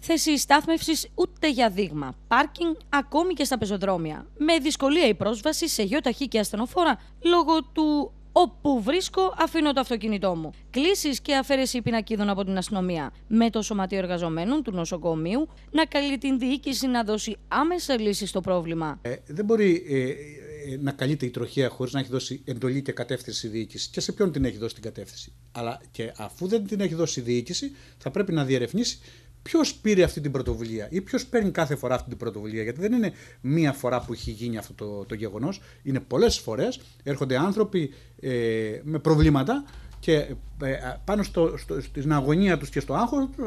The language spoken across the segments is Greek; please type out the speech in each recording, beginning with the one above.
θέση στάθμευσης ούτε για δείγμα. Πάρκινγκ ακόμη και στα πεζοδρόμια. Με δυσκολία η πρόσβαση σε γεωταχή και ασθενοφόρα λόγω του όπου βρίσκω αφήνω το αυτοκίνητό μου. Κλήσεις και αφαίρεση πινακίδων από την αστυνομία. Με το Σωματείο Εργαζομένων του νοσοκομείου να καλεί την διοίκηση να δώσει άμεσα λύση στο πρόβλημα. Ε, δεν μπορεί ε, ε, να καλείται η τροχία χωρίς να έχει δώσει εντολή και κατεύθυνση η διοίκηση. Και σε ποιον την έχει δώσει την κατεύθυνση. Αλλά και αφού δεν την έχει δώσει η διοίκηση θα πρέπει να διερευνήσει Ποιος πήρε αυτή την πρωτοβουλία ή ποιος παίρνει κάθε φορά αυτή την πρωτοβουλία, γιατί δεν είναι μία φορά που έχει γίνει αυτό το, το γεγονός. Είναι πολλές φορές έρχονται άνθρωποι ε, με προβλήματα και ε, ε, πάνω στο, στο, στην αγωνία τους και στο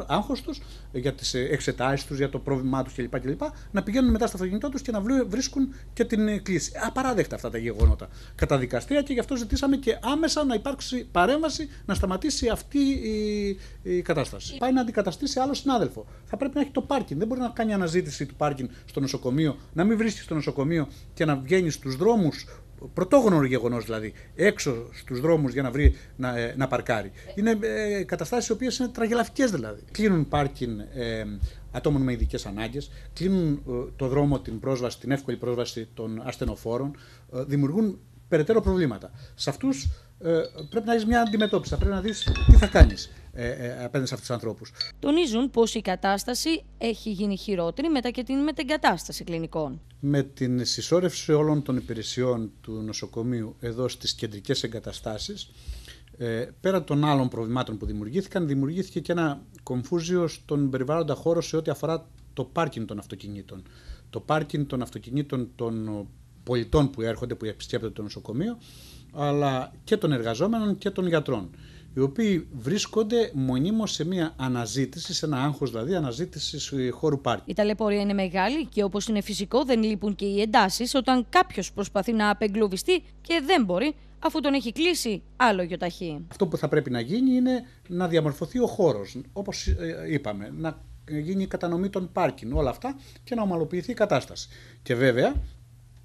άγχος τους ε, για τις εξετάσεις τους, για το πρόβλημά τους κλπ, κλπ να πηγαίνουν μετά στο αυτοκίνητό τους και να βρίσκουν και την κλίση. Απαράδεκτα αυτά τα γεγονότα κατά δικαστήρια και γι' αυτό ζητήσαμε και άμεσα να υπάρξει παρέμβαση να σταματήσει αυτή η, η κατάσταση. Πάει να αντικαταστήσει άλλο συνάδελφο. Θα πρέπει να έχει το πάρκινγκ. Δεν μπορεί να κάνει αναζήτηση του πάρκινγκ στο νοσοκομείο, να μην βρίσκει στο νοσοκομείο και να βγαίνει στους δρόμους πρωτόγνωρο γεγονός δηλαδή, έξω στους δρόμους για να βρει να, ε, να παρκάρει. Ε. Είναι ε, καταστάσεις οι οποίες είναι τραγελαφικές δηλαδή. Κλείνουν πάρκιν ε, ατόμων με ειδικές ανάγκες, κλείνουν το δρόμο, την πρόσβαση, την εύκολη πρόσβαση των ασθενοφόρων, δημιουργούν περαιτέρω προβλήματα. Σε αυτούς ε, πρέπει να έχεις μια αντιμετώπιση. Θα Πρέπει να δεις τι θα κάνεις ε, ε, απέναντι σε αυτούς τους ανθρώπους. Τονίζουν πως η κατάσταση έχει γίνει χειρότερη μετά και την μετεγκατάσταση κλινικών. Με την συσσόρευση όλων των υπηρεσιών του νοσοκομείου εδώ στις κεντρικές εγκαταστάσεις, ε, πέρα των άλλων προβλημάτων που δημιουργήθηκαν, δημιουργήθηκε και ένα κομφούζιο στον περιβάλλοντα χώρο σε ό,τι αφορά το πάρκινγκ των αυτοκινήτων. Το πάρκινγκ των αυτοκινήτων των πολιτών που έρχονται, που επισκέπτονται το νοσοκομείο, αλλά και των εργαζόμενων και των γιατρών, οι οποίοι βρίσκονται μονίμως σε μια αναζήτηση, σε ένα άγχος δηλαδή, αναζήτηση χώρου πάρκινγκ. Η ταλαιπωρία είναι μεγάλη και όπως είναι φυσικό δεν λείπουν και οι εντάσεις όταν κάποιος προσπαθεί να απεγκλωβιστεί και δεν μπορεί, αφού τον έχει κλείσει άλλο γιοταχή. Αυτό που θα πρέπει να γίνει είναι να διαμορφωθεί ο χώρος, όπως ε, είπαμε, να γίνει η κατανομή των πάρκιν, όλα αυτά και να ομαλοποιηθεί η κατάσταση. Και βέβαια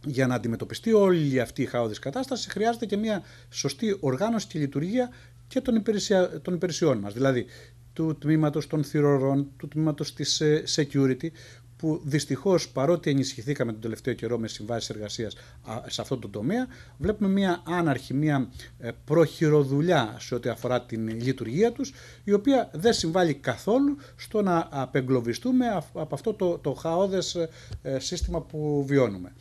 για να αντιμετωπιστεί όλη αυτή η χαόδης κατάσταση χρειάζεται και μια σωστή οργάνωση και λειτουργία και των, υπηρεσια... των υπηρεσιών μας, Δηλαδή του τμήματος των θηρορών, του τμήματος της ε, security που δυστυχώς παρότι ενισχυθήκαμε τον τελευταίο καιρό με συμβάσεις εργασίας σε αυτό το τομέα, βλέπουμε μια άναρχη, μια ε, προχειροδουλειά σε ό,τι αφορά την λειτουργία τους, η οποία δεν συμβάλλει καθόλου στο να απεγκλωβιστούμε από αυτό το, το χαόδες ε, σύστημα που βιώνουμε.